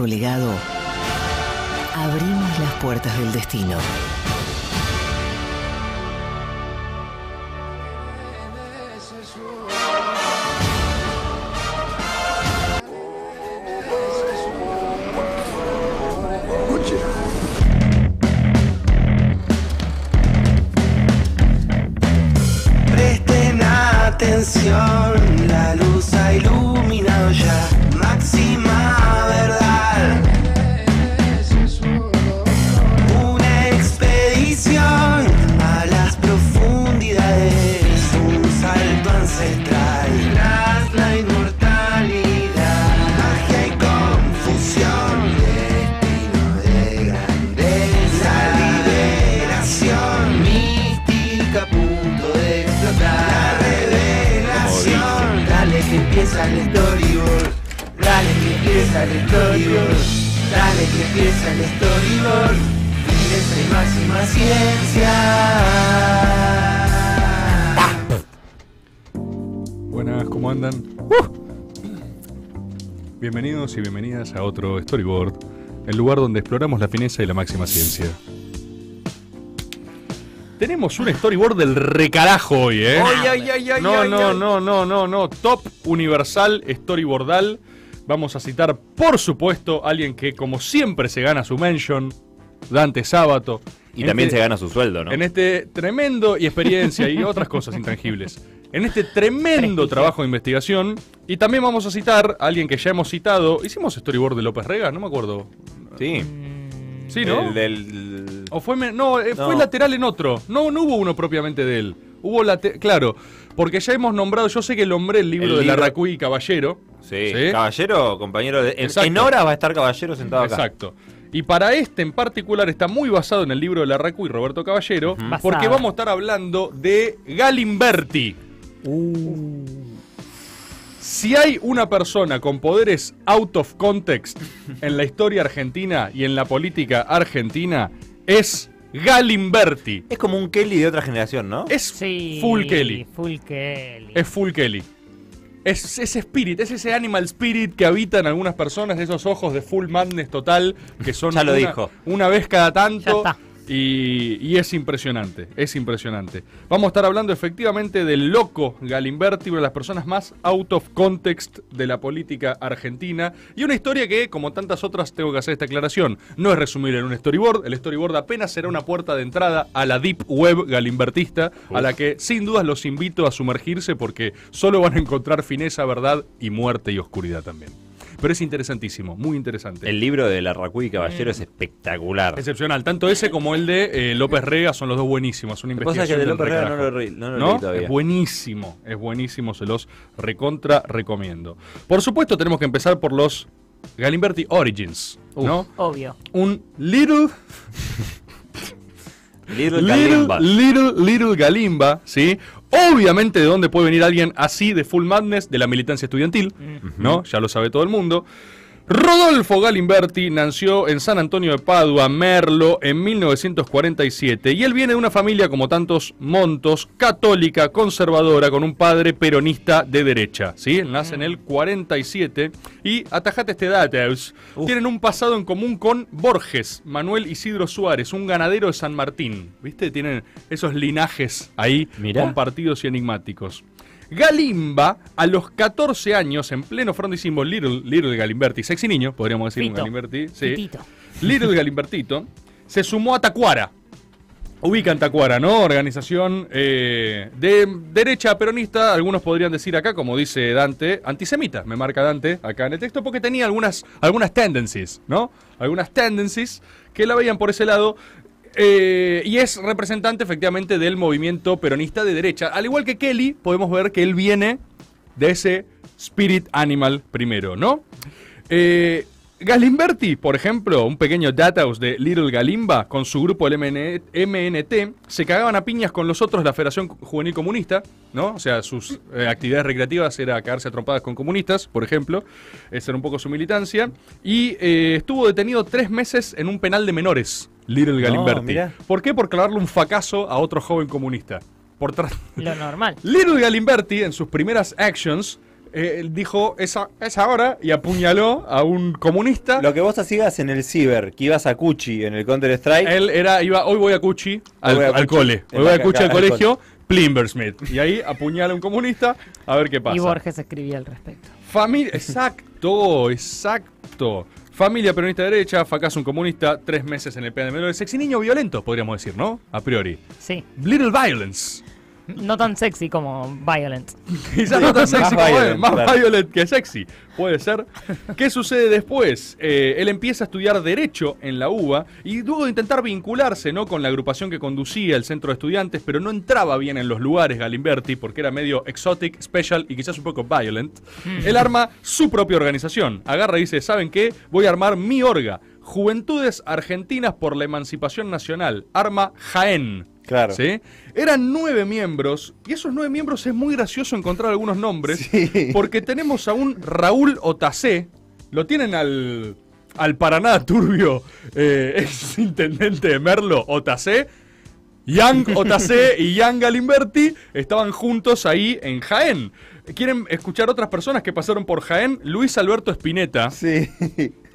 nuestro legado, abrimos las puertas del destino. dale que empieza el storyboard, fineza y máxima ciencia. Buenas, ¿cómo andan? Uh. Bienvenidos y bienvenidas a otro storyboard, el lugar donde exploramos la fineza y la máxima ciencia. Tenemos un storyboard del recarajo hoy, ¿eh? no, no, no, no, no, no. Top universal storyboardal vamos a citar, por supuesto, alguien que, como siempre, se gana su mention, Dante Sábato. Y también este se gana su sueldo, ¿no? En este tremendo, y experiencia y otras cosas intangibles. En este tremendo trabajo de investigación. Y también vamos a citar a alguien que ya hemos citado. ¿Hicimos storyboard de López Rega? No me acuerdo. Sí. Mm. Sí, ¿no? El, del... O fue, no, eh, fue lateral en otro. No, hubo uno propiamente de él. Hubo lateral. Claro, porque ya hemos nombrado. Yo sé que nombré el libro de la Larracuy Caballero. Sí, Caballero, compañero. De, en, hora va a estar Caballero sentado acá. Exacto. Y para este en particular está muy basado en el libro de RECU y Roberto Caballero, porque vamos a estar hablando de Galimberti. Uh. Si hay una persona con poderes out of context en la historia argentina y en la política argentina, es Galimberti. Es como un Kelly de otra generación, ¿no? Es full Kelly. Full Kelly. Es full Kelly. Es ese spirit, es ese animal spirit que habitan algunas personas, esos ojos de full madness total, que son lo una, una vez cada tanto. Y, es impresionante, es impresionante. Vamos a estar hablando efectivamente del loco Galimberti, una de las personas más out of context de la política argentina. Y una historia que, como tantas otras, tengo que hacer esta aclaración. No es resumir en un storyboard. El storyboard apenas será una puerta de entrada a la deep web galimbertista, a la que sin dudas los invito a sumergirse porque solo van a encontrar fineza, verdad y muerte y oscuridad también. Pero es interesantísimo, muy interesante. El libro de la y Caballero es espectacular. Excepcional. Tanto ese como el de eh, López Rega son los dos buenísimos. Una investigación. Que de López Rega no lo, Es buenísimo, es buenísimo, se los recontra recomiendo. Por supuesto, tenemos que empezar por los Galimberti Origins, ¿no? Obvio. Un little. Little, little Galimba. Little, little Galimba, ¿sí? Obviamente, ¿de dónde puede venir alguien así de Full Madness? De la militancia estudiantil, ¿no? Ya lo sabe todo el mundo. Rodolfo Galimberti nació en San Antonio de Padua, Merlo, en 1947 y él viene de una familia como tantos montos, católica, conservadora, con un padre peronista de derecha. ¿sí? nace en el 47 mm. y atajate este dato, Tienen un pasado en común con Borges, Manuel Isidro Suárez, un ganadero de San Martín. ¿Viste? Tienen esos linajes ahí compartidos y enigmáticos. Galimba, a los 14 años, en pleno frontisimbo, Little, de Galimberti, sexy niño, podríamos decir Galimberti. Little Galimbertito, se sumó a Tacuara. Ubican Tacuara, ¿no? Organización eh, de derecha peronista, algunos podrían decir acá, como dice Dante, antisemita, me marca Dante acá en el texto, porque tenía algunas, algunas tendencies, ¿no? Algunas tendencies que la veían por ese lado. Eh, y es representante efectivamente del movimiento peronista de derecha. Al igual que Kelly, podemos ver que él viene de ese Spirit Animal primero, ¿no? Eh, Galimberti, por ejemplo, un pequeño Dathouse de Little Galimba con su grupo el MNT, se cagaban a piñas con los otros de la Federación Juvenil Comunista, ¿no? O sea, sus eh, actividades recreativas era caerse a con comunistas, por ejemplo, esa era un poco su militancia, y eh, estuvo detenido tres meses en un penal de menores. Little Galimberti. ¿Por qué? Por clavarle un fracaso a otro joven comunista. Por Lo normal. Little Galimberti, en sus primeras actions, eh, dijo esa, esa hora y apuñaló a un comunista. Lo que vos hacías en el ciber, que ibas a Cuchi en el Counter Strike. Él era, iba, hoy voy a Cuchi al, cole. Hoy voy a Cuchi al colegio, Plimbersmith. Y ahí apuñala a un comunista, a ver qué pasa. Y Borges escribía al respecto. Familia, exacto, exacto. Familia peronista derecha, fracaso un comunista, tres meses en el el Sexy niño violento, podríamos decir, ¿no? A priori. Sí. Little violence. No tan sexy como Violent. Quizás no tan sexy como más Violent que sexy. Puede ser. ¿Qué sucede después? Eh, él empieza a estudiar Derecho en la UBA y luego de intentar vincularse ¿no? con la agrupación que conducía el centro de estudiantes, pero no entraba bien en los lugares Galimberti porque era medio exotic, special y quizás un poco violent. Mm. Él arma su propia organización. Agarra y dice: ¿Saben qué? Voy a armar mi orga. Juventudes Argentinas por la Emancipación Nacional. Arma Jaén. Claro. Eran nueve miembros, y esos nueve miembros es muy gracioso encontrar algunos nombres, porque tenemos a un Raúl Otacé, lo tienen al, al Paraná Turbio, eh, ex intendente de Merlo, Otacé. Yang Otacé y Yang Galimberti estaban juntos ahí en Jaén. ¿Quieren escuchar otras personas que pasaron por Jaén? Luis Alberto Espineta sí.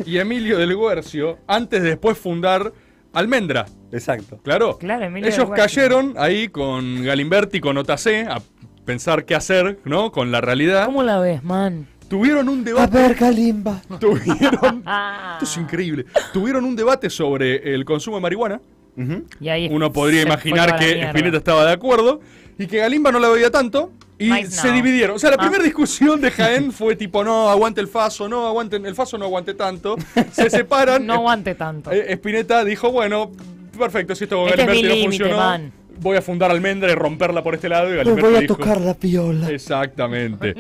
y Emilio del Guercio, antes de después fundar Almendra. Exacto. Claro. Ellos cayeron ahí con Galimberti, con Otacé, a pensar qué hacer, ¿no? Con la realidad. ¿Cómo la ves, man? Tuvieron un debate. A ver, Galimba Tuvieron. esto es increíble. Tuvieron un debate sobre el consumo de marihuana. Uno podría imaginar que Spinetta estaba de acuerdo y que Galimba no la veía tanto y se dividieron. O sea, la ah. primera discusión de Jaén fue tipo, no, aguante el Faso, no, aguante, el Faso no aguante tanto. Se separan. no aguante tanto. Espineta eh, dijo, bueno, perfecto, si esto con este no funcionó. voy a fundar almendra y romperla por este lado. Y Galiberti pues voy a tocar la piola. Exactamente.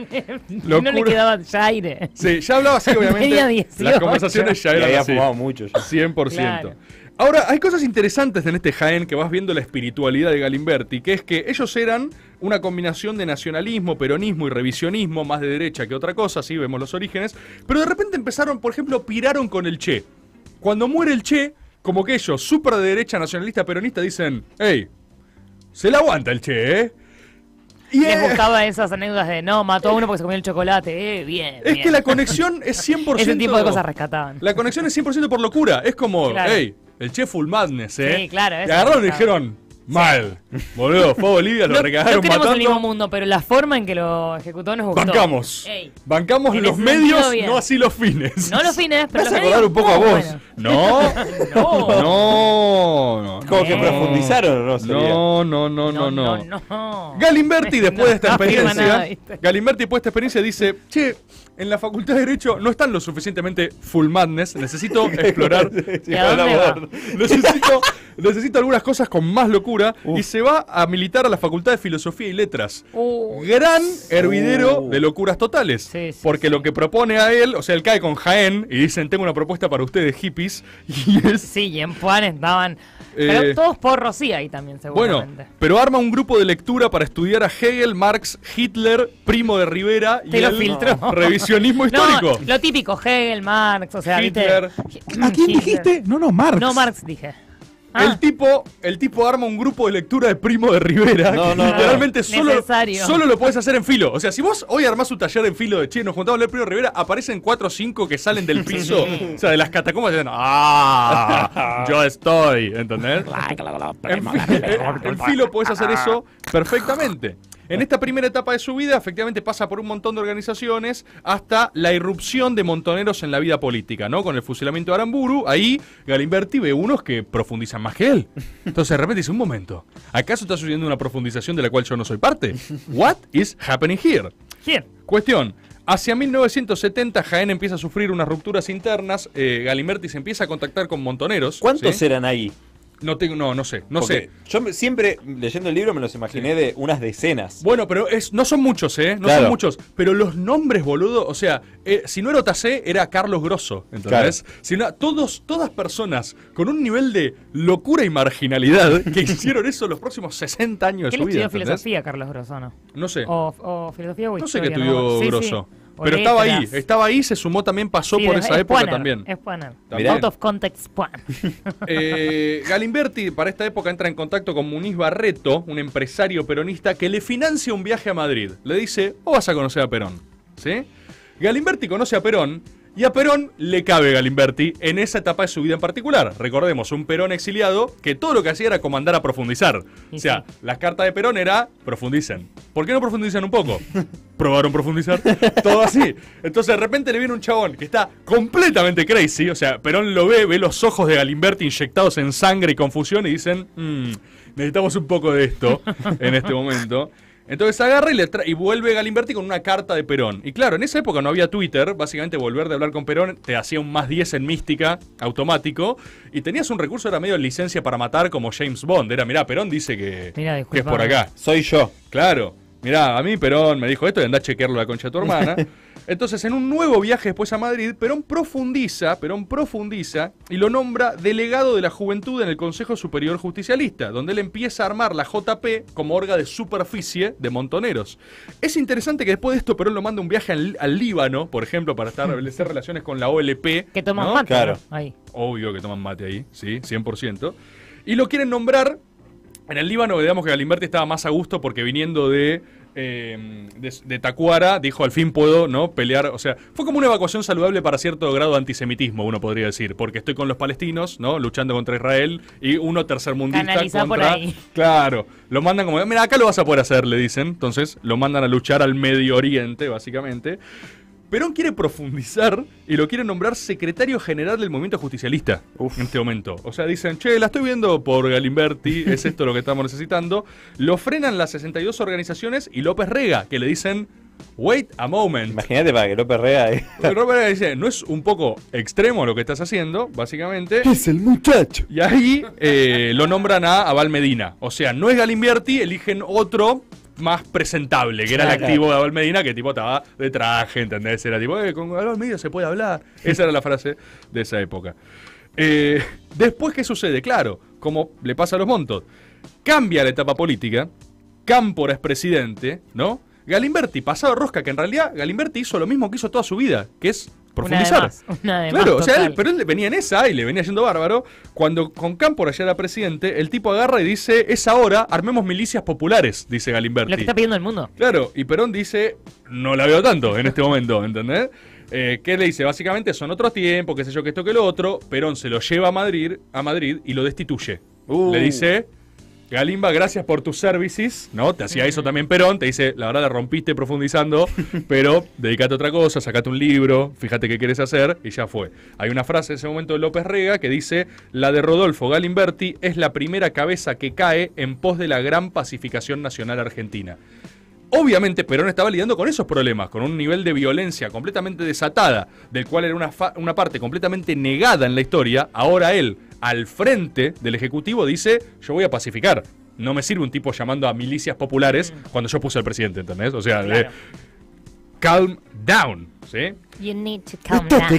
no le quedaba ya aire. Sí, ya hablaba así, obviamente. 18. Las conversaciones ya, así. Y había mucho. Ya. 100%. Ahora, hay cosas interesantes en este Jaén que vas viendo la espiritualidad de Galimberti, que es que ellos eran una combinación de nacionalismo, peronismo y revisionismo, más de derecha que otra cosa, sí, vemos los orígenes, pero de repente empezaron, por ejemplo, piraron con el Che. Cuando muere el Che, como que ellos, súper de derecha, nacionalista, peronista, dicen, ¡Ey! se la aguanta el Che, ¿eh? Y Les buscaba esas anécdotas de no, mató a uno porque se comió el chocolate, eh, bien. Es que la conexión es 100%. Ese tipo de cosas rescataban. La conexión es 100% por locura. Es como, ¡Ey! El full Madness, ¿eh? Sí, claro. Eso agarraron y dijeron, Mal. Boludo, fue Bolivia, lo no, recagaron no queremos matando. el mismo mundo, pero la forma en que lo ejecutó nos gustó. Bancamos. Bancamos los medios, no así los fines. No los fines, pero a acordar un poco a vos. No. no. No. Como que profundizaron, no, no, no, no, no, no, no. Galimberti, después de esta experiencia, Galimberti, después de esta experiencia, dice, che, en la Facultad de Derecho no están lo suficientemente full madness. Necesito explorar. Necesito, necesito algunas cosas con más locura y se va a militar a la Facultad de Filosofía y Letras. Gran hervidero uh. de locuras totales. porque lo que propone a él, o sea, él cae con Jaén y dicen, tengo una propuesta para ustedes, hippies. Y es, sí, y en Juan estaban... pero eh, todos por sí ahí también, seguramente. Bueno, pero arma un grupo de lectura para estudiar a Hegel, Marx, Hitler, Primo de Rivera y lo el revisionismo histórico. No, lo típico, Hegel, Marx, o sea, Hitler. ¿A quién dijiste? No, no, Marx. No, Marx dije. El, ah. tipo, el tipo arma un grupo de lectura de Primo de Rivera. literalmente Solo, lo puedes hacer en filo. O sea, si vos hoy armás un taller en filo de chino, nos juntamos a Primo de Rivera, aparecen cuatro o cinco que salen del piso, o sea, de las catacumbas y dicen, ¡ah! yo estoy, ¿entendés? en, filo puedes hacer eso perfectamente. En esta primera etapa de su vida, efectivamente pasa por un montón de organizaciones hasta la irrupción de montoneros en la vida política, ¿no? Con el fusilamiento de Aramburu, ahí Galimberti ve unos que profundizan más que él. Entonces de repente dice, un momento, ¿acaso está sucediendo una profundización de la cual yo no soy parte? What is happening here? ¿Quién? Cuestión, Hacia 1970 Jaén empieza a sufrir unas rupturas internas, eh, Galimberti se empieza a contactar con montoneros. ¿Cuántos eran ahí? No tengo, no, no sé, no sé. Yo siempre leyendo el libro me los imaginé de unas decenas. Bueno, pero es, no son muchos, ¿eh? No son muchos. Pero los nombres, boludo, o sea, eh, si no era Otacé, era Carlos Grosso, entonces Si no, todos, todas personas con un nivel de locura y marginalidad que hicieron eso los próximos 60 años de su vida, estudió filosofía, Carlos Grosso? No, sé. O, filosofía o No sé qué estudió Grosso. Pero estaba ahí, estaba ahí, se sumó también, pasó por esa época también. Es Out of context eh, Galimberti para esta época entra en contacto con Muniz Barreto, un empresario peronista que le financia un viaje a Madrid. Le dice, o vas a conocer a Perón. ¿Sí? Galimberti conoce a Perón y a Perón le cabe Galimberti en esa etapa de su vida en particular. Recordemos, un Perón exiliado que todo lo que hacía era comandar a profundizar. O sea, las cartas de Perón era profundicen. ¿Por qué no profundizan un poco? Probaron profundizar. Todo así. Entonces de repente le viene un chabón que está completamente crazy. O sea, Perón lo ve, ve los ojos de Galimberti inyectados en sangre y confusión y dicen, mm, necesitamos un poco de esto en este momento. Entonces agarra y, le y vuelve Galimberti con una carta de Perón. Y claro, en esa época no había Twitter, básicamente volver de hablar con Perón te hacía un más 10 en mística automático. Y tenías un recurso, era medio licencia para matar como James Bond. Era, mirá, Perón dice que, es por acá. Soy yo. Claro. Mirá, a mí Perón me dijo esto y andá a chequearlo la concha de tu hermana. Entonces, en un nuevo viaje después a Madrid, Perón profundiza, Perón profundiza y lo nombra delegado de la juventud en el Consejo Superior Justicialista, donde él empieza a armar la JP como orga de superficie de montoneros. Es interesante que después de esto Perón lo manda un viaje al, Líbano, por ejemplo, para establecer relaciones con la OLP. Que toman mate. Claro. Ahí. Obvio que toman mate ahí, sí, 100%. Y lo quieren nombrar en el Líbano, veamos que Galimberti estaba más a gusto porque viniendo de eh, de, Tacuara dijo al fin puedo no pelear o sea fue como una evacuación saludable para cierto grado de antisemitismo uno podría decir porque estoy con los palestinos no luchando contra Israel y uno tercermundista contra por ahí. claro lo mandan como mira acá lo vas a poder hacer le dicen entonces lo mandan a luchar al Medio Oriente básicamente Perón quiere profundizar y lo quiere nombrar secretario general del movimiento justicialista en este momento. O sea, dicen, che, la estoy viendo por Galimberti, es esto lo que estamos necesitando. Lo frenan las 62 organizaciones y López Rega, que le dicen, Wait a moment. Imagínate para que López Rega... Eh. López Rega dice: No es un poco extremo lo que estás haciendo, básicamente. Es el muchacho. Y ahí eh, lo nombran a Aval Medina. O sea, no es Galimberti, eligen otro más presentable, que era el activo de Abel Medina, que tipo estaba de traje, ¿entendés? Era tipo, eh, con Abel Medina se puede hablar. Esa era la frase de esa época. Eh, después, ¿qué sucede? Claro, como le pasa a los montos, cambia la etapa política, Cámpora es presidente, ¿no? Galimberti, pasado rosca, que en realidad Galimberti hizo lo mismo que hizo toda su vida, que es profundizar. Una claro, o sea, él, pero venía en esa y le venía yendo bárbaro. Cuando con por allá era presidente, el tipo agarra y dice, es ahora, armemos milicias populares, dice Galimberti. Lo que está pidiendo el mundo. Claro, y Perón dice, no la veo tanto en este momento, ¿entendés? Eh, ¿Qué le dice? Básicamente son otros tiempos, qué sé yo, que esto, que lo otro. Perón se lo lleva a Madrid, a Madrid y lo destituye. Uh. Le dice Galimba, gracias por tus services, ¿no? Te hacía eso también Perón, te dice, la verdad la rompiste profundizando, pero dedicate a otra cosa, sacate un libro, fíjate qué quieres hacer, y ya fue. Hay una frase en ese momento de López Rega que dice, la de Rodolfo Galimberti es la primera cabeza que cae en pos de la gran pacificación nacional argentina. Obviamente Perón estaba lidiando con esos problemas, con un nivel de violencia completamente desatada, del cual era una parte completamente negada en la historia, ahora él, al frente del Ejecutivo dice, yo voy a pacificar. No me sirve un tipo llamando a milicias populares mm. cuando yo puse al presidente, ¿entendés? O sea, calm down, ¿sí? You need to calm down.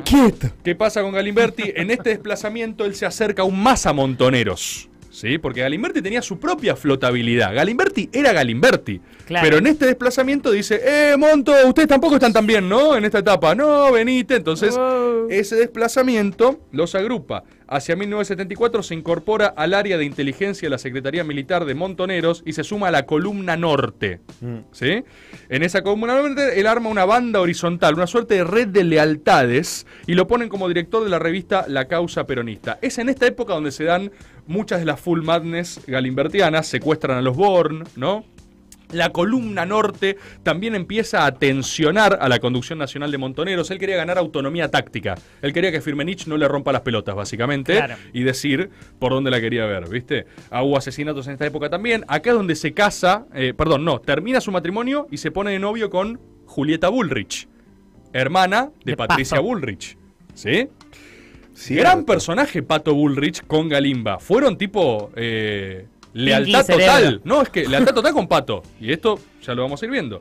¿Qué pasa con Galimberti? en este desplazamiento él se acerca aún más a Montoneros. ¿sí? Porque Galimberti tenía su propia flotabilidad. Galimberti era Galimberti. Pero en este desplazamiento dice, eh, Monto, ustedes tampoco están tan bien, ¿no? En esta etapa, no, venite. Entonces, oh. ese desplazamiento los agrupa Hacia 1974 se incorpora al área de inteligencia de la Secretaría Militar de Montoneros y se suma a la Columna Norte. Mm. ¿sí? En esa Columna Norte él arma una banda horizontal, una suerte de red de lealtades, y lo ponen como director de la revista La Causa Peronista. Es en esta época donde se dan muchas de las full madness galimbertianas, secuestran a los Born, ¿no? La columna norte también empieza a tensionar a la conducción nacional de Montoneros. Él quería ganar autonomía táctica. Él quería que Firmenich no le rompa las pelotas, básicamente, y decir por dónde la quería ver, ¿viste? hubo asesinatos en esta época también. Acá es donde se casa, eh, perdón, no, termina su matrimonio y se pone de novio con Julieta Bullrich, hermana de, Patricia Bullrich. ¿Sí? Gran personaje Pato Bullrich con Galimba. Fueron tipo... Eh, Lealtad total. No, es que lealtad total con Pato. Y esto ya lo vamos a ir viendo.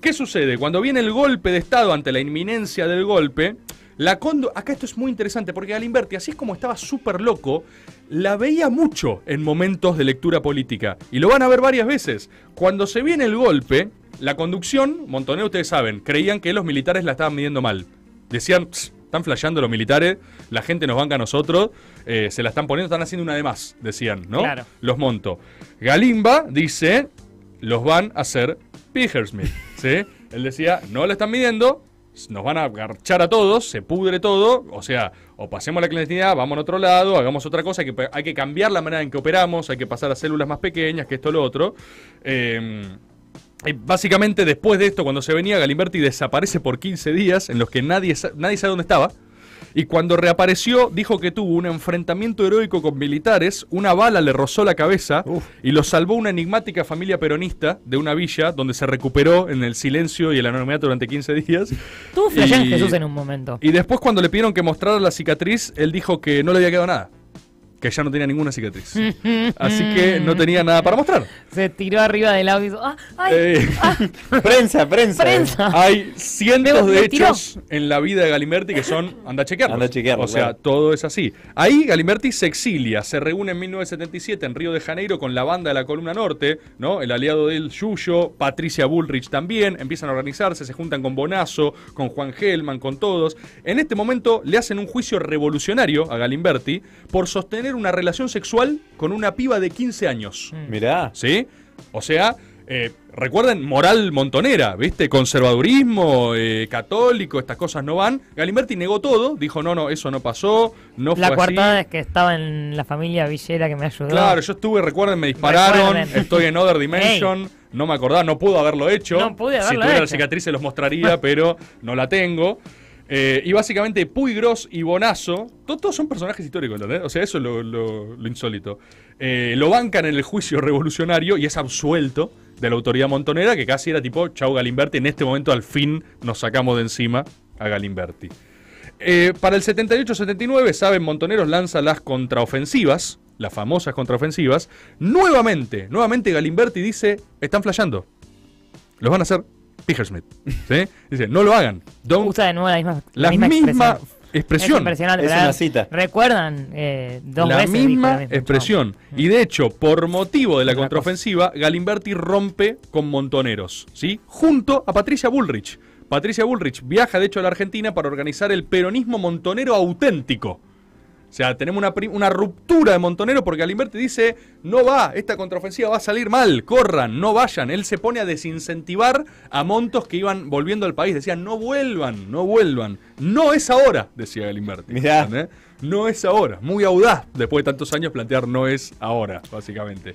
¿Qué sucede? Cuando viene el golpe de Estado ante la inminencia del golpe, la condo... Acá esto es muy interesante porque Galimberti, así es como estaba súper loco, la veía mucho en momentos de lectura política. Y lo van a ver varias veces. Cuando se viene el golpe, la conducción, Montonero, ustedes saben, creían que los militares la estaban midiendo mal. Decían, están flasheando los militares, la gente nos banca a nosotros, eh, se la están poniendo, están haciendo una de más, decían, ¿no? Claro. Los monto. Galimba dice, los van a hacer Pickersmith. ¿sí? Él decía, no la están midiendo, nos van a agarchar a todos, se pudre todo, o sea, o pasemos la clandestinidad, vamos a otro lado, hagamos otra cosa, hay que, hay que cambiar la manera en que operamos, hay que pasar a células más pequeñas, que esto, lo otro. Eh, eh, básicamente después de esto, cuando se venía, Galimberti desaparece por 15 días en los que nadie, nadie sabe dónde estaba. Y cuando reapareció, dijo que tuvo un enfrentamiento heroico con militares, una bala le rozó la cabeza y lo salvó una enigmática familia peronista de una villa donde se recuperó en el silencio y el anonimato durante 15 días. Tú flasheaste Jesús en un momento. Y después cuando le pidieron que mostrara la cicatriz, él dijo que no le había quedado nada que ya no tenía ninguna cicatriz. Así que no tenía nada para mostrar. Se tiró arriba del audio y dijo, ah, ay, eh, ah". prensa, prensa, Hay cientos de hechos en la vida de Galimberti que son, anda a chequearlos. Anda a O sea, todo es así. Ahí Galimberti se exilia, se reúne en 1977 en Río de Janeiro con la banda de la Columna Norte, ¿no? El aliado del Yuyo, Patricia Bullrich también, empiezan a organizarse, se juntan con Bonazo, con Juan Gelman, con todos. En este momento le hacen un juicio revolucionario a Galimberti por sostener una relación sexual con una piba de 15 años. Mm. Mirá. ¿Sí? O sea, eh, recuerden, moral montonera, ¿viste? Conservadurismo, eh, católico, estas cosas no van. Galimberti negó todo, dijo, no, no, eso no pasó, no la cuarta vez es que estaba en la familia Villera que me ayudó. Claro, yo estuve, recuerden, me dispararon, estoy en Other Dimension, no me acordaba, no pudo haberlo hecho. No pude haberlo Si tuviera la cicatriz se los mostraría, pero no la tengo. Eh, y básicamente Gross y Bonazo, todos, son personajes históricos, ¿entendés? O sea, eso es lo, insólito. Eh, lo bancan en el juicio revolucionario y es absuelto de la autoridad montonera, que casi era tipo, chau Galimberti, en este momento al fin nos sacamos de encima a Galimberti. Eh, para el 78-79, saben, Montoneros lanza las contraofensivas, las famosas contraofensivas. Nuevamente, nuevamente Galimberti dice, están flayando, los van a hacer, ¿sí? Dice, no lo hagan. Gusta de nuevo la misma, la misma, expresión. Recuerdan eh, dos la Misma expresión. Mm. Y de hecho, por motivo de la contraofensiva, Galimberti rompe con Montoneros, ¿sí? Junto a Patricia Bullrich. Patricia Bullrich viaja de hecho a la Argentina para organizar el peronismo montonero auténtico. O sea, tenemos una, ruptura de Montonero porque Alimberti dice, no va, esta contraofensiva va a salir mal, corran, no vayan. Él se pone a desincentivar a montos que iban volviendo al país. Decía, no vuelvan, no vuelvan. No es ahora, decía Galimberti. Mirá. No es ahora. Muy audaz, después de tantos años, plantear no es ahora, básicamente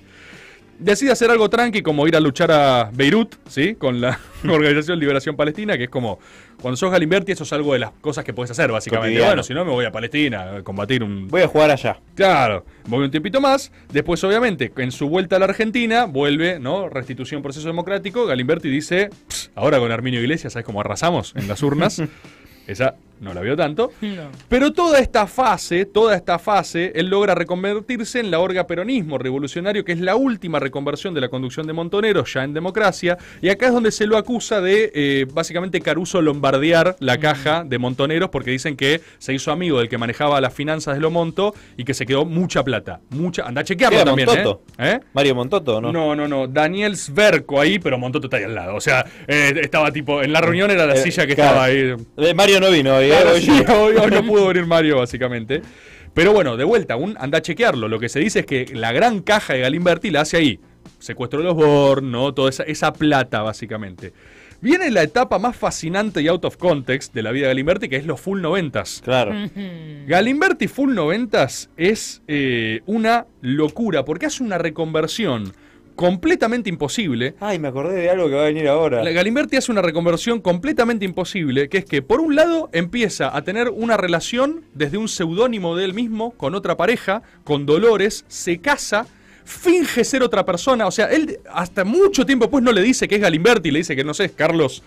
decide hacer algo tranqui como ir a luchar a Beirut, ¿sí? Con la Organización Liberación Palestina, que es como cuando sos Galimberti, eso es algo de las cosas que puedes hacer, básicamente. Bueno, si no, me voy a Palestina a combatir un. Voy a jugar allá. Claro, voy un tiempito más. Después, obviamente, en su vuelta a la Argentina, vuelve, ¿no? Restitución, proceso democrático. Galimberti dice, ahora con Arminio Iglesias, ¿sabes cómo arrasamos en las urnas? Esa no la vio tanto. Pero toda esta fase, toda esta fase, él logra reconvertirse en la orga peronismo revolucionario, que es la última reconversión de la conducción de Montoneros ya en democracia. Y acá es donde se lo acusa de, eh, básicamente, Caruso lombardear la caja de Montoneros, porque dicen que se hizo amigo del que manejaba las finanzas de lo monto y que se quedó mucha plata. Mucha. Anda a chequearlo también. ¿eh? ¿Eh? Mario Montoto, ¿no? No, no, no. Daniel Sverco ahí, pero Montoto está ahí al lado. O sea, eh, estaba tipo, en la reunión era la eh, silla que estaba ahí no vino ¿eh? hoy, no pudo venir Mario, básicamente. Pero bueno, de vuelta, anda a chequearlo. Lo que se dice es que la gran caja de Galimberti la hace ahí. Secuestro de los Born, Toda esa, plata, básicamente. Viene la etapa más fascinante y out of context de la vida de Galimberti, que es los full noventas. Claro. Galimberti full noventas es eh, una locura, porque hace una reconversión completamente imposible. Ay, me acordé de algo que va a venir ahora. Galimberti hace una reconversión completamente imposible, que es que por un lado empieza a tener una relación desde un seudónimo de él mismo con otra pareja, con Dolores, se casa, finge ser otra persona, o sea, él hasta mucho tiempo pues no le dice que es Galimberti, le dice que no sé, es Carlos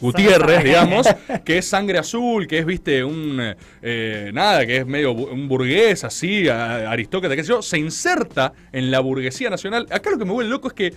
Gutiérrez, digamos, que es sangre azul, que es, viste, un. Eh, nada, que es medio un burgués, así, aristócrata, qué sé yo, se inserta en la burguesía nacional. Acá lo que me vuelve loco es que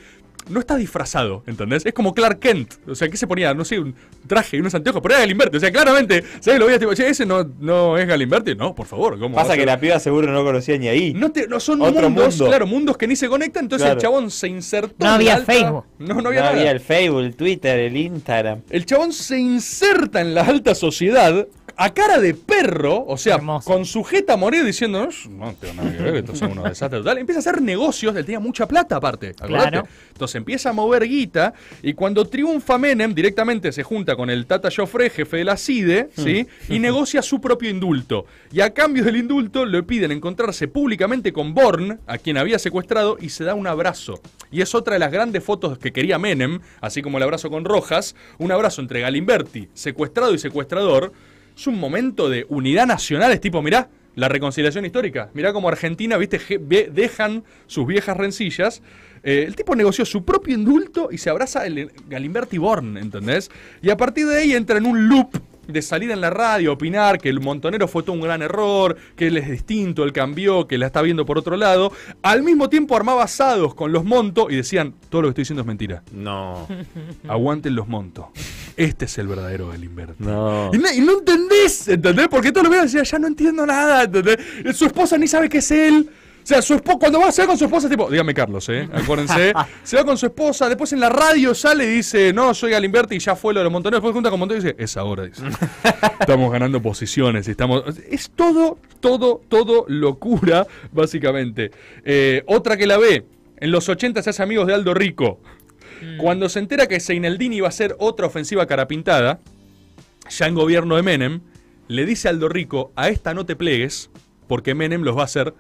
no está disfrazado, ¿entendés? Es como Clark Kent. O sea, ¿qué se ponía? No sé, un traje y unos anteojos, pero era Galimberti. O sea, claramente, ¿sabes? Lo veías tipo, che, ese no, es Galimberti. No, por favor, Pasa que la piba seguro no conocía ni ahí. No, son mundos, claro, mundos que ni se conectan, entonces el chabón se insertó. No había Facebook. No, no había había el Facebook, el Twitter, el Instagram. El chabón se inserta en la alta sociedad a cara de perro, o sea, con con sujeta morir diciendo, no tengo nada que ver, esto es desastre total. Empieza a hacer negocios, él tenía mucha plata aparte. Entonces empieza a mover guita y cuando triunfa Menem, directamente se junta con el Tata Joffre, jefe de la SIDE, ¿sí? Mm. y negocia su propio indulto. Y a cambio del indulto le piden encontrarse públicamente con Born, a quien había secuestrado, y se da un abrazo. Y es otra de las grandes fotos que quería Menem, así como el abrazo con Rojas, un abrazo entre Galimberti, secuestrado y secuestrador es un momento de unidad nacional, es tipo, mirá, la reconciliación histórica. Mirá cómo Argentina, viste, dejan sus viejas rencillas. Eh, el tipo negoció su propio indulto y se abraza el Galimberti Born, ¿entendés? Y a partir de ahí entra en un loop de salir en la radio, a opinar que el montonero fue todo un gran error, que él es distinto, él cambió, que la está viendo por otro lado, al mismo tiempo armaba asados con los montos y decían, todo lo que estoy diciendo es mentira. No. Aguanten los montos. Este es el verdadero del inverno No. Y, no. entendés, ¿entendés? Porque todo lo que decía, ya no entiendo nada, ¿entendés? Su esposa ni sabe qué es él. O sea, su cuando va, se va con su esposa, tipo, dígame Carlos, ¿eh? Acuérdense. se va con su esposa, después en la radio sale y dice, no, soy Alimberti y ya fue lo de los montoneros. Después junta con montones y dice, es ahora, estamos ganando posiciones, estamos. Es todo, todo, todo locura, básicamente. Eh, otra que la ve, en los 80 se hace amigos de Aldo Rico. Mm. Cuando se entera que Seinaldini iba a hacer otra ofensiva carapintada, ya en gobierno de Menem, le dice a Aldo Rico, a esta no te plegues, porque Menem los va a hacer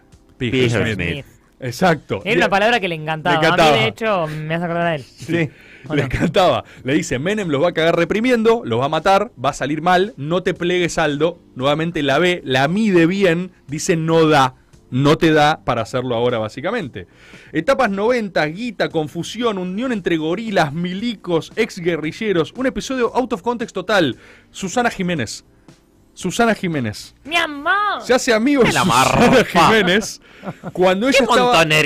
Smith. Exacto. Era una palabra que le encantaba. A mí, de hecho, me hace acordar a él. Sí, le encantaba. Le dice, Menem los va a cagar reprimiendo, los va a matar, va a salir mal, no te plegues, Aldo. Nuevamente la ve, la mide bien, dice no da. No te da para hacerlo ahora, básicamente. Etapas 90, guita, confusión, unión entre gorilas, milicos, exguerrilleros. Un episodio out of context total. Susana Jiménez Susana Jiménez. ¡Mi amor! Se hace amigo de Susana Jiménez cuando ella,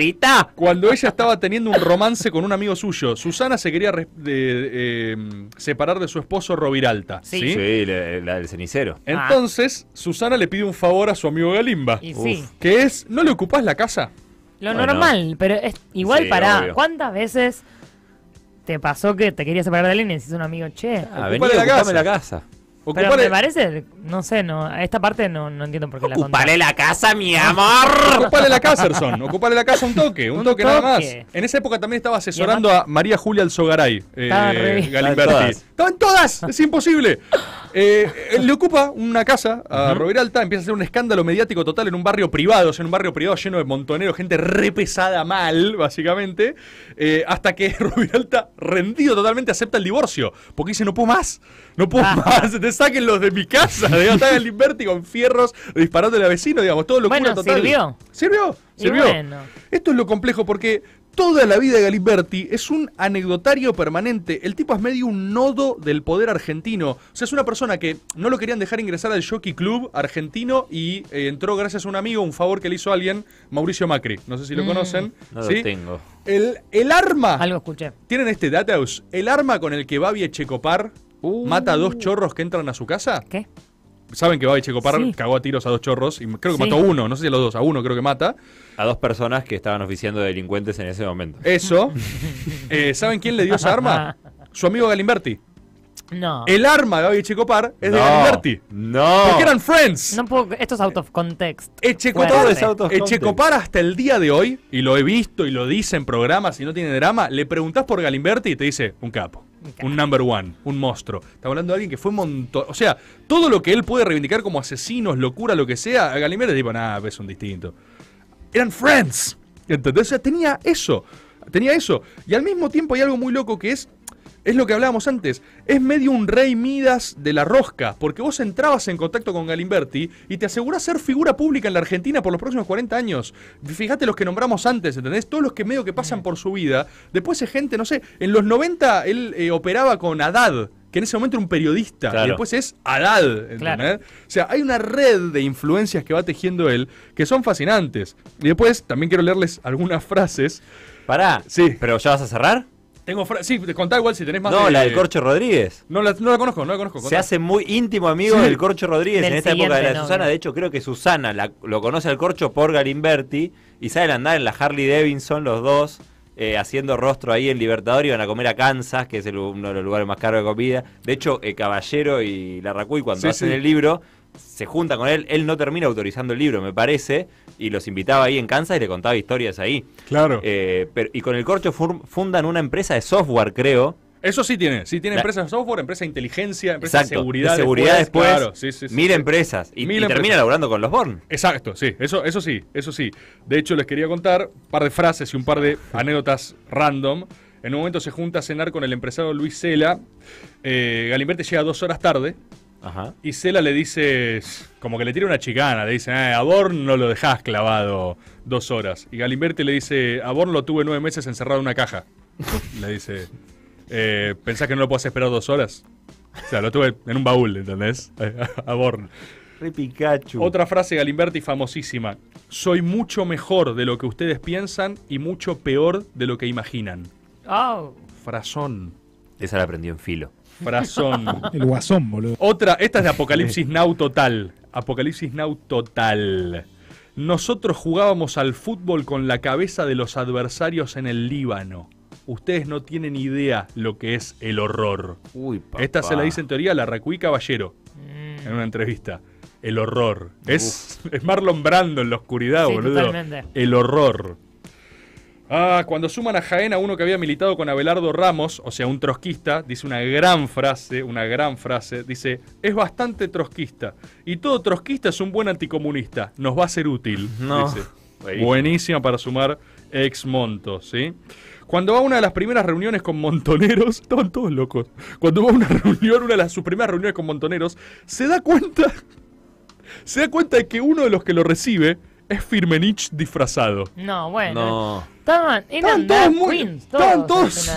estaba, cuando ella estaba teniendo un romance con un amigo suyo. Susana se quería em, separar de su esposo Roviralta. Sí, sí, la, del cenicero. Ah. Entonces, Susana le pide un favor a su amigo Galimba. Y Que es, ¿no le ocupás la casa? Lo ah, normal, pero es igual para... ¿Cuántas veces te pasó que te querías separar de alguien y decís un amigo, che, ah, la casa? Ocupale... Pero me parece, no sé, esta parte no, entiendo por qué la la Ocupale la casa, mi ah. amor. Ocupale la casa, Erson. Ocupale la casa un toque, un, toque, nada más. En esa época también estaba asesorando a María Julia Alzogaray, eh, Galimberti. Estaban todas, es imposible. Eh, le ocupa una casa a uh empieza a ser un escándalo mediático total en un barrio privado, o sea, en un barrio privado lleno de montoneros, gente repesada mal, básicamente, eh, hasta que Roberalta, rendido totalmente, acepta el divorcio, porque dice, no puedo más no puedo ah. más, te saquen los de mi casa, digamos, están con fierros disparándole a vecino, digamos, todo lo bueno, Sirvió. Sirvió, sirvió. Esto es lo complejo porque toda la vida de Galimberti es un anecdotario permanente. El tipo es medio un nodo del poder argentino. O sea, es una persona que no lo querían dejar ingresar al Jockey Club argentino y eh, entró gracias a un amigo, un favor que le hizo alguien, Mauricio Macri. No sé si lo mm. conocen. No lo tengo. El, el, arma. Algo escuché. Tienen este Dataus. El arma con el que Babi Checopar Uh. Mata a dos chorros que entran a su casa. ¿Qué? Saben que va Checopar cagó a tiros a dos chorros y creo que mató a uno, no sé si a los dos, a uno creo que mata. A dos personas que estaban oficiando delincuentes en ese momento. Eso. Eh, ¿Saben quién le dio esa arma? Su amigo Galimberti. No. El arma de Gaby Checopar es de Galimberti. No. Porque eran friends. esto es out of context. Eh, es eh, hasta el día de hoy, y lo he visto y lo dice en programas y no tiene drama, le preguntas por Galimberti y te dice, un capo un number one, un monstruo. Estamos hablando de alguien que fue un O sea, todo lo que él puede reivindicar como asesinos, locura, lo que sea, a Galimera le digo, nada, es un distinto. Eran friends. entonces tenía eso. Tenía eso. Y al mismo tiempo hay algo muy loco que es es lo que hablábamos antes, es medio un rey Midas de la rosca, porque vos entrabas en contacto con Galimberti y te asegurás ser figura pública en la Argentina por los próximos 40 años. Fíjate los que nombramos antes, ¿entendés? Todos los que medio que pasan por su vida. Después es gente, no sé, en los 90 él eh, operaba con Haddad, que en ese momento era un periodista, y después es Haddad. O sea, hay una red de influencias que va tejiendo él que son fascinantes. Y después también quiero leerles algunas frases. Pará, sí. ¿pero ya vas a cerrar? Tengo sí, contá igual si tenés más. No, la del Corcho Rodríguez. No la, conozco, no la conozco. Se hace muy íntimo amigo del Corcho Rodríguez en esta época de la Susana. De hecho, creo que Susana lo conoce al Corcho por Galimberti. y sale andar en la Harley Davidson los dos. Eh, haciendo rostro ahí en Libertador y van a comer a Kansas, que es uno de los lugares más caros de comida. De hecho, eh, Caballero y Larracuy, cuando hacen el libro, se junta con él, él no termina autorizando el libro, me parece, y los invitaba ahí en Kansas y le contaba historias ahí. Claro. Eh, y con el corcho fundan una empresa de software, creo. Eso sí tiene, sí tiene empresas empresa de software, empresa de inteligencia, empresa de seguridad. De seguridad después, empresas. Y, termina laburando con los Born. Exacto, sí, eso, eso sí, eso sí. De hecho, les quería contar un par de frases y un par de anécdotas random. En un momento se junta a cenar con el empresario Luis Cela. Eh, Galimberti llega dos horas tarde y Cela le dice, como que le tira una chicana, le dice, eh, a Born no lo dejás clavado dos horas. Y Galimberti le dice, a Born lo tuve nueve meses encerrado en una caja. le dice, eh, ¿pensás que no lo puedes esperar dos horas? O sea, lo tuve en un baúl, ¿entendés? a Born. Re Pikachu. Otra frase Galimberti famosísima. Soy mucho mejor de lo que ustedes piensan y mucho peor de lo que imaginan. Ah. Oh. frasón. Esa la aprendió en filo. Frazón. El guasón, boludo. Otra, esta es de Apocalipsis Now Total. Apocalipsis Now Total. Nosotros jugábamos al fútbol con la cabeza de los adversarios en el Líbano. Ustedes no tienen idea lo que es el horror. Esta se la dice en teoría la Racuí Caballero mm. en una entrevista. El horror. Es, es, Marlon Brando en la oscuridad, boludo. El horror. Ah, cuando suman a Jaén a uno que había militado con Abelardo Ramos, o sea, un trotskista, dice una gran frase, una gran frase, dice, es bastante trotskista. Y todo trotskista es un buen anticomunista, nos va a ser útil. Buenísima para sumar ex Monto, ¿sí? Cuando va a una de las primeras reuniones con montoneros, estaban todos locos. Cuando va a una reunión, una de sus primeras reuniones con montoneros, se da cuenta, se da cuenta de que uno de los que lo recibe es Firmenich disfrazado. No, bueno. Estaban, eran todos muy, todos, estaban todos,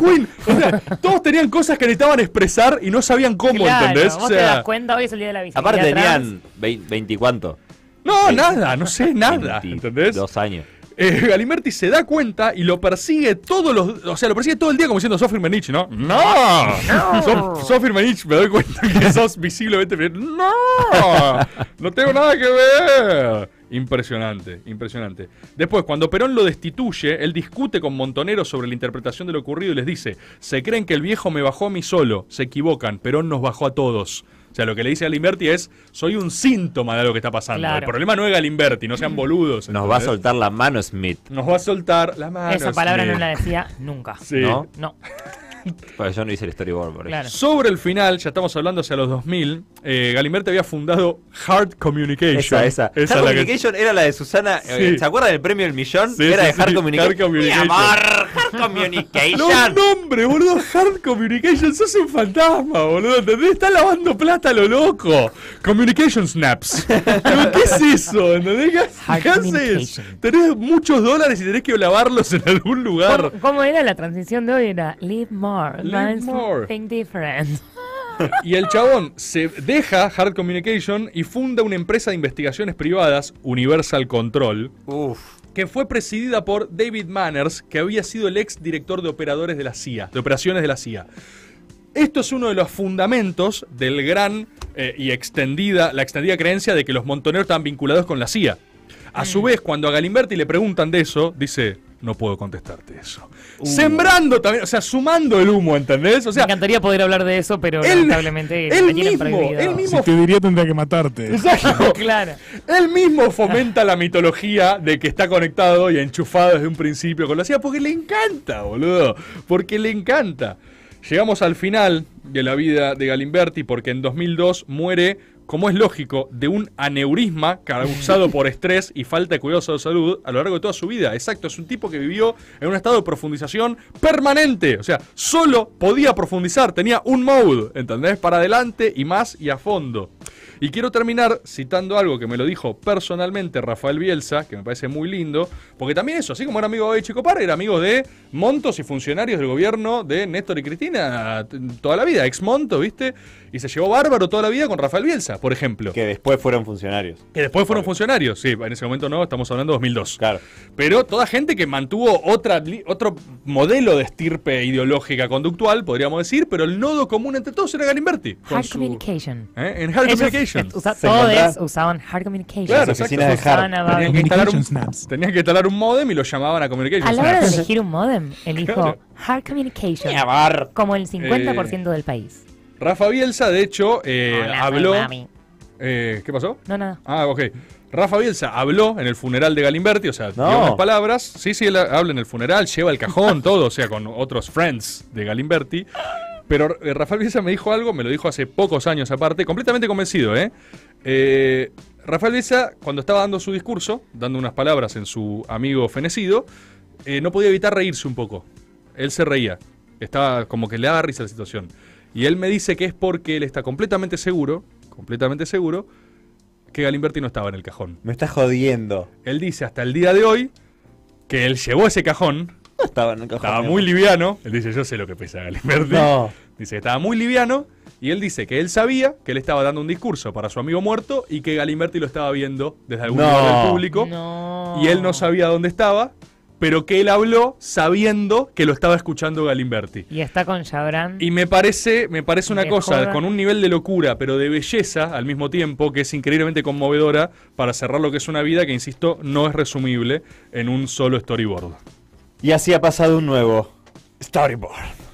queen. O sea, todos tenían cosas que necesitaban expresar y no sabían cómo, ¿entendés? Vos o sea, te das cuenta, hoy es de la visita. Aparte tenían veinticuánto. No, nada, no sé, nada, ¿entendés? Dos años eh, se da cuenta y lo persigue todos los. O sea, lo persigue todo el día como siendo Sofir Menich, ¿no? ¡No! no. Menich me doy cuenta que sos visiblemente ¡No! No tengo nada que ver. Impresionante, impresionante. Después, cuando Perón lo destituye, él discute con Montonero sobre la interpretación de lo ocurrido y les dice: Se creen que el viejo me bajó a mí solo. Se equivocan. Perón nos bajó a todos. O sea, lo que le dice Galimberti es, soy un síntoma de lo que está pasando. El problema no es Galimberti, no sean mm. boludos. Nos va a soltar la mano Smith. Nos va a soltar la mano Esa palabra no la decía nunca. ¿No? No. yo no hice el storyboard, por claro. Sobre el final, ya estamos hablando hacia los 2000, eh, Galimberti había fundado Hard Communication. Esa, esa. Hard Communication era la de Susana. Eh, ¿Se acuerdan del premio del millón? Sí, era de Hard Communication. Hard Communication. Hard Communication. No, nombre, boludo. Hard Communication. Sos un fantasma, boludo. ¿Entendés? Está lavando plata lo loco. Communication snaps. ¿Qué es eso? ¿Entendés? ¿Qué, haces? Tenés muchos dólares y tenés que lavarlos en algún lugar. ¿Cómo, cómo era la transición de hoy? Era live more, live more. think different. Y el chabón se deja Hard Communication y funda una empresa de investigaciones privadas, Universal Control. Uf que fue presidida por David Manners, que había sido el ex director de operadores de la CIA, de operaciones de la CIA. Esto es uno de los fundamentos del gran eh, y extendida, la extendida creencia de que los montoneros están vinculados con la CIA. A su mm. vez, cuando a Galimberti le preguntan de eso, dice, no puedo contestarte eso. Uh. Sembrando también, o sea, sumando el humo, ¿entendés? O sea, Me encantaría poder hablar de eso, pero lamentablemente él mismo, él mismo, te diría tendría que matarte. Exacto. claro. Él mismo fomenta la mitología de que está conectado y enchufado desde un principio con la CIA porque le encanta, boludo. Porque le encanta. Llegamos al final de la vida de Galimberti porque en 2002 muere como es lógico, de un aneurisma causado por estrés y falta de cuidado de salud a lo largo de toda su vida. Exacto, es un tipo que vivió en un estado de profundización permanente. O sea, solo podía profundizar, tenía un mode, ¿entendés? Para adelante y más y a fondo. Y quiero terminar citando algo que me lo dijo personalmente Rafael Bielsa, que me parece muy lindo, porque también eso, así como era amigo de Chico Parra, era amigo de montos y funcionarios del gobierno de Néstor y Cristina toda la vida, ex monto, ¿viste? Y se llevó bárbaro toda la vida con Rafael Bielsa, por ejemplo. Que después fueron funcionarios. Que después fueron funcionarios, sí, en ese momento no, estamos hablando de 2002. Claro. Pero toda gente que mantuvo otra, otro modelo de estirpe ideológica conductual, podríamos decir, pero el nodo común entre todos era Galimberti. su, ¿eh? En hard communication todos usaban Hard Communication. Claro, Tenían que, instalar un, snaps. tenían que instalar un modem y lo llamaban a Communication. A la hora de elegir un modem, elijo Hard Communication. Como el 50% eh, del país. Rafa Bielsa, de hecho, eh, Hola, habló. eh, ¿Qué pasó? No, nada. Ah, ok. Rafa Bielsa habló en el funeral de Galimberti, o sea, dio unas palabras. Sí, sí, él habla en el funeral, lleva el cajón, todo, o sea, con otros friends de Galimberti. Pero eh, Rafael Bielsa me dijo algo, me lo dijo hace pocos años aparte, completamente convencido, ¿eh? eh Rafael Bielsa, cuando estaba dando su discurso, dando unas palabras en su amigo fenecido, eh, no podía evitar reírse un poco. Él se reía. Estaba como que le daba risa la situación. Y él me dice que es porque él está completamente seguro, completamente seguro, que Galimberti no estaba en el cajón. Me está jodiendo. Él dice hasta el día de hoy que él llevó ese cajón estaba, muy liviano. Él dice, yo sé lo que pesa Galimberti. Dice estaba muy liviano. Y él dice que él sabía que él estaba dando un discurso para su amigo muerto y que Galimberti lo estaba viendo desde algún lugar del público. Y él no sabía dónde estaba, pero que él habló sabiendo que lo estaba escuchando Galimberti. Y está con Chabran. Y me parece, me parece una cosa, con un nivel de locura, pero de belleza al mismo tiempo, que es increíblemente conmovedora para cerrar lo que es una vida que, insisto, no es resumible en un solo storyboard. Y así ha pasado un nuevo Storyboard.